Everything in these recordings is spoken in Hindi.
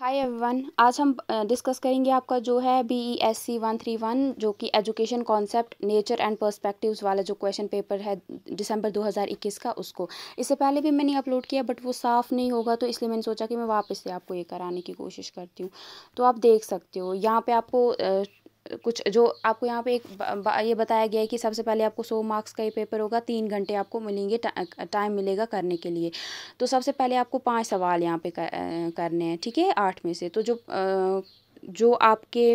हाय एवरीवन आज हम डिस्कस करेंगे आपका जो है B E S C one three one जो कि education concept nature and perspectives वाला जो क्वेश्चन पेपर है दिसंबर 2021 का उसको इससे पहले भी मैंने अपलोड किया बट वो साफ़ नहीं होगा तो इसलिए मैंने सोचा कि मैं वापस से आपको ये कराने की कोशिश करती हूँ तो आप देख सकते हो यहाँ पर आपको कुछ जो आपको यहाँ पे एक ये बताया गया है कि सबसे पहले आपको सौ मार्क्स का ये पेपर होगा तीन घंटे आपको मिलेंगे टाइम मिलेगा करने के लिए तो सबसे पहले आपको पांच सवाल यहाँ पे कर, करने हैं ठीक है आठ में से तो जो जो आपके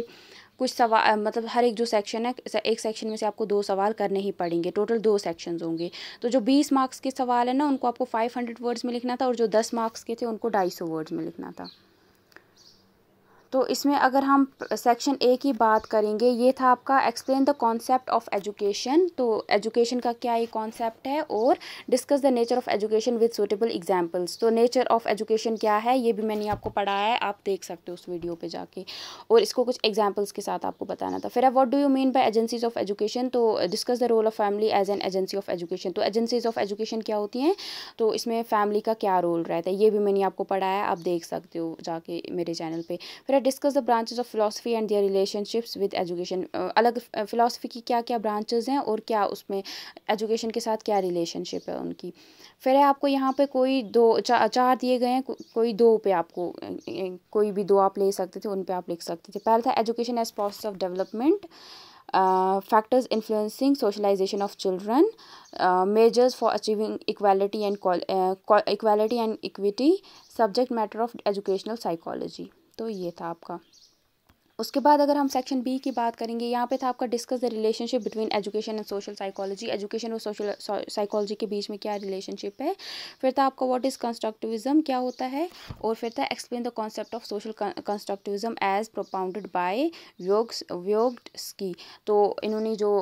कुछ सवाल मतलब हर एक जो सेक्शन है एक सेक्शन में से आपको दो सवाल करने ही पड़ेंगे टोटल दो सेक्शंस होंगे तो जो बीस मार्क्स के सवाल है ना उनको आपको फाइव हंड्रेड वर्ड्स में लिखना था और जो दस मार्क्स के थे उनको ढाई सौ वर्ड्स में लिखना था तो इसमें अगर हम सेक्शन ए की बात करेंगे ये था आपका explain the concept of education तो एजुकेशन का क्या ये कॉन्सेप्ट है और discuss the nature of education with suitable examples तो नेचर ऑफ एजुकेशन क्या है ये भी मैंने आपको पढ़ाया है आप देख सकते हो उस वीडियो पे जाके और इसको कुछ एग्जाम्पल्स के साथ आपको बताना था फिर what do you mean by agencies of education तो discuss the role of family as an agency of education तो एजेंसीज ऑफ एजुकेशन क्या होती हैं तो इसमें फैमिली का क्या रोल रहता है ये भी मैंने आपको पढ़ाया आप देख सकते हो जाके मेरे चैनल पर फिर फिर discuss the branches of philosophy and their relationships with education अलग फ़िलासफ़ी uh, की क्या क्या ब्रांचेज हैं और क्या उसमें एजुकेशन के साथ क्या रिलेशनशिप है उनकी फिर है आपको यहाँ पे कोई दो चा, चार दिए गए हैं को, कोई दो पे आपको कोई भी दो आप ले सकते थे उन पे आप लिख सकते थे पहला था education as process of development factors influencing socialization of children measures for achieving equality and equality and equity subject matter of educational psychology तो ये था आपका उसके बाद अगर हम सेक्शन बी की बात करेंगे यहाँ पे था आपका discuss the relationship between education and social psychology education और सोशल साइकोलॉजी के बीच में क्या रिलेशनशिप है फिर था आपका व्हाट इज़ कंस्ट्रक्टिविज्म क्या होता है और फिर था explain the concept of social constructivism as propounded by व्योग व्योगस्की तो इन्होंने जो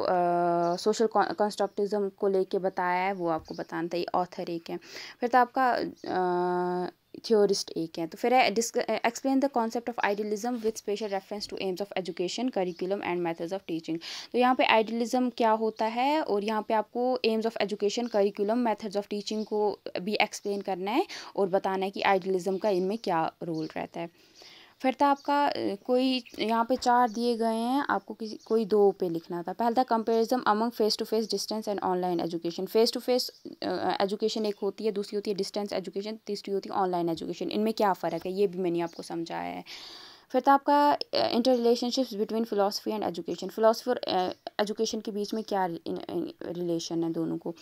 सोशल uh, कंस्ट्रक्टिविज्म को लेके बताया है वो आपको बताना था ये ऑथर एक है फिर था आपका uh, थियोरिस्ट एक हैं तो फिर है explain the concept of idealism with special reference to aims of education curriculum and methods of teaching तो यहाँ पे आइडियलिज्म क्या होता है और यहाँ पे आपको aims of education curriculum methods of teaching को भी एक्सप्लेन करना है और बताना है कि आइडियलिज्म का इनमें क्या रोल रहता है फिर था आपका कोई यहाँ पे चार दिए गए हैं आपको किसी कोई दो पे लिखना था पहला था comparison among face to face distance and online education face to face education एक होती है दूसरी होती है डिस्टेंस एजुकेशन तीसरी होती है ऑनलाइन एजुकेशन इनमें क्या फ़र्क है ये भी मैंने आपको समझाया है फिर था तो आपका interrelationships between philosophy and education philosophy और एजुकेशन के बीच में क्या रिलेशन है दोनों को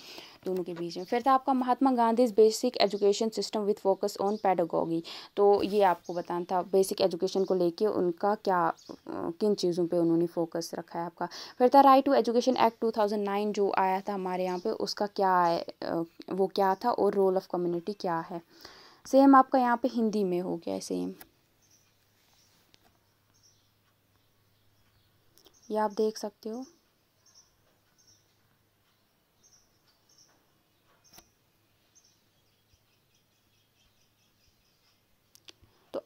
दोनों के बीच में फिर था तो आपका Mahatma Gandhi basic education system with focus on pedagogy तो ये आपको बताना था बेसिक एजुकेशन को लेके उनका क्या किन चीज़ों पे उन्होंने फोकस रखा है आपका फिर था right to education act nine जो आया था हमारे यहाँ पे उसका क्या है वो क्या था और रोल ऑफ कम्युनिटी क्या है सेम आपका यहाँ पे हिंदी में हो गया है सेम ये आप देख सकते हो तो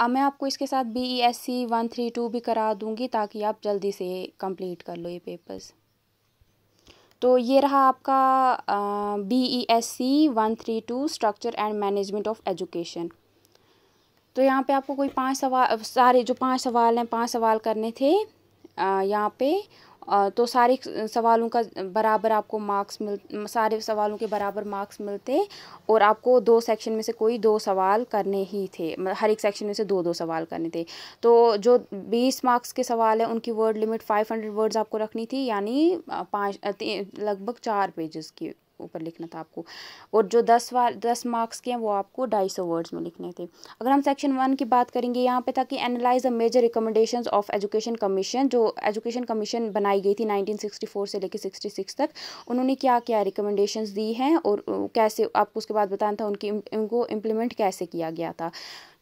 अब मैं आपको इसके साथ B E S C one three two भी करा दूंगी ताकि आप जल्दी से कंप्लीट कर लो ये पेपर्स तो ये रहा आपका B E S C one three two structure and management of education तो यहाँ पे आपको कोई पांच सवाल सारे जो पांच सवाल हैं पांच सवाल करने थे यहाँ पे आ, तो सारे सवालों का बराबर आपको मार्क्स मिल सारे सवालों के बराबर मार्क्स मिलते और आपको दो सेक्शन में से कोई दो सवाल करने ही थे हर एक सेक्शन में से दो दो सवाल करने थे तो जो बीस मार्क्स के सवाल हैं उनकी word limit five hundred words आपको रखनी थी यानी पाँच लगभग चार पेजेस की ऊपर लिखना था आपको और जो दस वार दस मार्क्स के हैं वो आपको ढाई सौ वर्ड्स में लिखने थे अगर हम सेक्शन वन की बात करेंगे यहाँ पे था कि analyze the major recommendation of education commission जो एजुकेशन कमीशन बनाई गई थी नाइनटीन सिक्सटी फोर से लेकर सिक्सटी सिक्स तक उन्होंने क्या क्या रिकमेंडेशन दी हैं और कैसे आपको उसके बाद बताना था उनकी उनको इम्प्लीमेंट कैसे किया गया था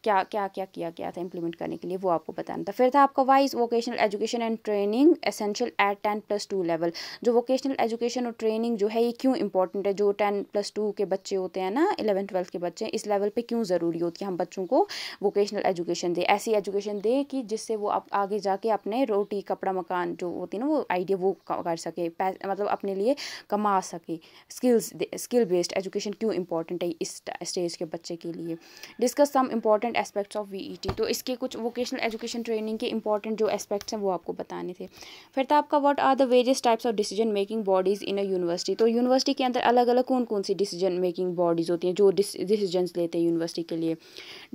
क्या क्या क्या किया गया था इम्प्लीमेंट करने के लिए वो आपको बताना था फिर था आपका why's vocational education and training essential at ten plus two level जो वोकेशनल एजुकेशन और ट्रेनिंग जो है ये क्यों इंपॉर्टेंट है जो टेन प्लस टू के बच्चे होते हैं ना इलेवन ट्वेल्थ के बच्चे इस लेवल पर क्यों ज़रूरी होती है हम बच्चों को वोकेशनल एजुकेशन दें ऐसी एजुकेशन दें कि जिससे वो आप आगे जाके अपने रोटी कपड़ा मकान जो होती है ना वो आइडिया वो कर सके मतलब अपने लिए कमा सके स्किल्स स्किल बेस्ड एजुकेशन क्यों इंपॉर्टेंट है इस स्टेज के बच्चे के लिए discuss some important different aspects of VET तो इसके कुछ वोकेशनल एजुकेशन ट्रेनिंग के इंपॉर्टेंट जो एस्पेक्ट्स हैं वो आपको बताने थे फिर था आपका what are the various types of decision making bodies in a university तो यूनिवर्सिटी के अंदर अलग अलग कौन कौन सी डिसीजन मेकिंग बॉडीज़ होती हैं जो डिसीजन लेते हैं यूनिवर्सिटी के लिए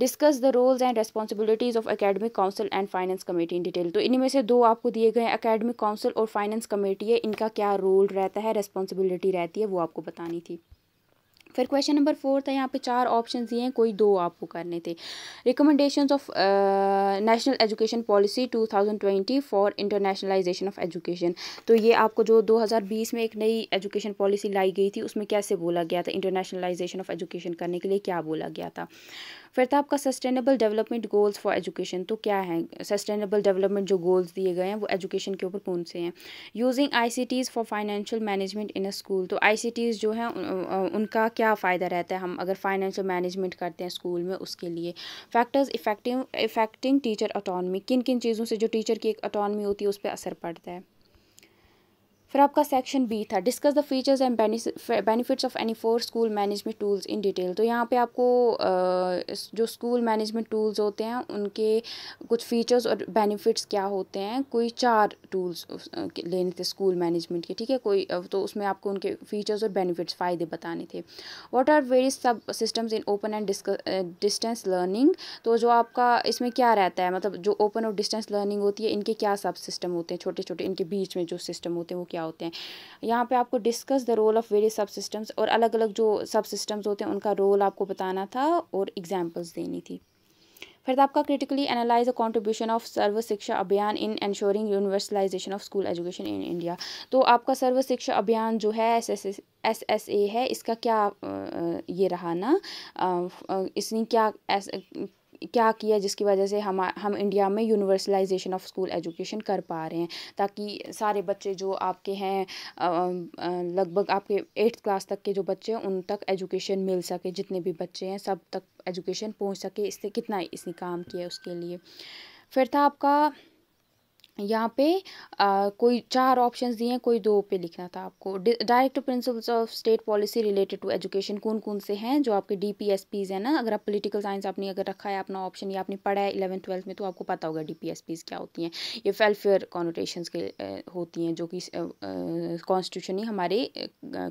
discuss the roles and responsibilities of academic council and finance committee in detail तो इनमें से दो आपको दिए गए अकेडमिक काउंसिल और फाइनेंस कमेटी है इनका क्या रोल रहता है रेस्पॉन्सिबिलिटी रहती है वो आपको बतानी थी फिर क्वेश्चन नंबर फोर था यहाँ पे चार ऑप्शन दिए हैं कोई दो आपको करने थे recommendation of national education policy 2020 for internationalization of education तो ये आपको जो 2020 में एक नई एजुकेशन पॉलिसी लाई गई थी उसमें कैसे बोला गया था इंटरनेशनलाइजेशन ऑफ एजुकेशन करने के लिए क्या बोला गया था फिर था आपका sustainable development goals for education तो क्या है सस्टेनेबल डेवलपमेंट जो गोल्स दिए गए हैं वो एजुकेशन के ऊपर कौन से हैं using I for financial management in a school तो आई जो है उनका क्या फ़ायदा रहता है हम अगर फाइनेंशियल मैनेजमेंट करते हैं स्कूल में उसके लिए factors effective affecting teacher autonomy किन किन चीज़ों से जो टीचर की एक अटोनमी होती है उस पर असर पड़ता है फिर आपका सेक्शन बी था discuss the features and benefits of any four school management tools in detail तो यहाँ पे आपको जो स्कूल मैनेजमेंट टूल्स होते हैं उनके कुछ फीचर्स और बेनिफिट्स क्या होते हैं कोई चार टूल्स लेने थे स्कूल मैनेजमेंट के ठीक है कोई तो उसमें आपको उनके फीचर्स और बेनिफिट्स फ़ायदे बताने थे what are various sub systems in open and distance learning तो जो आपका इसमें क्या रहता है मतलब जो ओपन और डिस्टेंस लर्निंग होती है इनके क्या सब सिस्टम होते हैं छोटे छोटे इनके बीच में जो सिस्टम होते हैं वो क्या क्या होते हैं यहाँ पे आपको discuss the role of various sub systems और अलग अलग जो सब सिस्टम्स होते हैं उनका रोल आपको बताना था और एग्जाम्पल्स देनी थी फिर आपका critically analyze the contribution of Sarva Shiksha Abhiyan in ensuring universalization of school education in India तो आपका सर्व शिक्षा अभियान जो है S S S S A है इसका क्या ये रहा ना इसने क्या एस क्या किया जिसकी वजह से हम हम इंडिया में यूनिवर्सलाइजेशन ऑफ स्कूल एजुकेशन कर पा रहे हैं ताकि सारे बच्चे जो आपके हैं लगभग आपके एट्थ क्लास तक के जो बच्चे हैं उन तक एजुकेशन मिल सके जितने भी बच्चे हैं सब तक एजुकेशन पहुंच सके इससे कितना इसने काम किया उसके लिए फिर था आपका यहाँ पे आ, कोई चार ऑप्शंस दिए हैं कोई दो पे लिखना था आपको direct principles of state policy related to education कौन कौन से हैं जो आपके डी पी एस पीज हैं ना अगर आप पोलिटिकल साइंस आपने अगर रखा है अपना ऑप्शन या आपने पढ़ा है इलेवन ट्वेल्थ में तो आपको पता होगा डी पी एस पीज क्या होती हैं ये वेलफेयर कॉनोटेशन के होती हैं जो कि कॉन्स्टिट्यूशन ही हमारे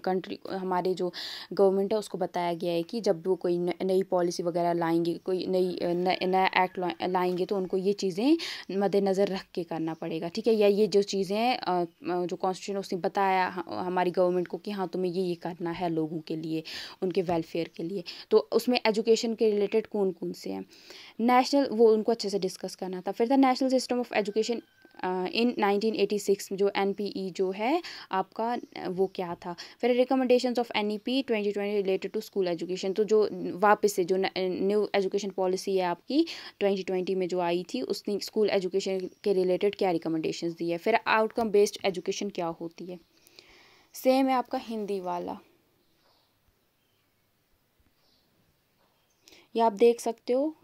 कंट्री हमारे जो गवर्नमेंट है उसको बताया गया है कि जब वो कोई नई पॉलिसी वगैरह लाएंगे कोई नई नया एक्ट लाएंगे तो उनको ये चीज़ें मद्देनज़र रख के करना पड़ेगा ठीक है या ये जो चीज़ें जो कॉन्स्टिट्यूशन उसने बताया हमारी गवर्नमेंट को कि हाँ तुम्हें ये ये करना है लोगों के लिए उनके वेलफेयर के लिए तो उसमें एजुकेशन के रिलेटेड कौन कौन से हैं नेशनल वो उनको अच्छे से डिस्कस करना था फिर था national system of education in 1986 जो एन e जो है आपका वो क्या था फिर recommendation of N E P twenty twenty related to school education तो जो वापस से जो न्यू एजुकेशन पॉलिसी है आपकी ट्वेंटी ट्वेंटी में जो आई थी उसने स्कूल एजुकेशन के रिलेटेड क्या रिकमेंडेशन दी है फिर आउटकम बेस्ड एजुकेशन क्या होती है सेम है आपका हिंदी वाला ये आप देख सकते हो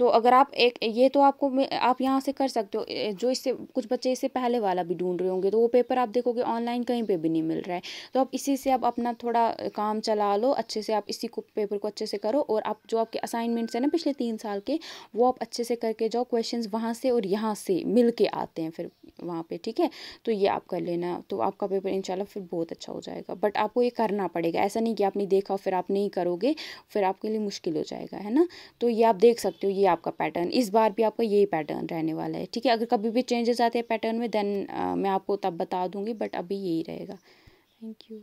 तो अगर आप एक ये तो आपको आप यहाँ से कर सकते हो जो इससे कुछ बच्चे इससे पहले वाला भी ढूंढ रहे होंगे तो वो पेपर आप देखोगे ऑनलाइन कहीं पे भी नहीं मिल रहा है तो आप इसी से आप अपना थोड़ा काम चला लो अच्छे से आप इसी को पेपर को अच्छे से करो और आप जो आपके असाइनमेंट्स हैं ना पिछले तीन साल के वो आप अच्छे से करके जाओ क्वेश्चन वहाँ से और यहाँ से मिल के आते हैं फिर वहाँ पर ठीक है तो ये आप कर लेना तो आपका पेपर इंशाल्लाह फिर बहुत अच्छा हो जाएगा बट आपको ये करना पड़ेगा ऐसा नहीं कि आपने देखा फिर आप नहीं करोगे फिर आपके लिए मुश्किल हो जाएगा है ना तो ये आप देख सकते हो ये आपका पैटर्न इस बार भी आपका यही पैटर्न रहने वाला है ठीक है अगर कभी भी चेंजेस आते हैं पैटर्न में देन मैं आपको तब बता दूंगी बट अभी यही रहेगा थैंक यू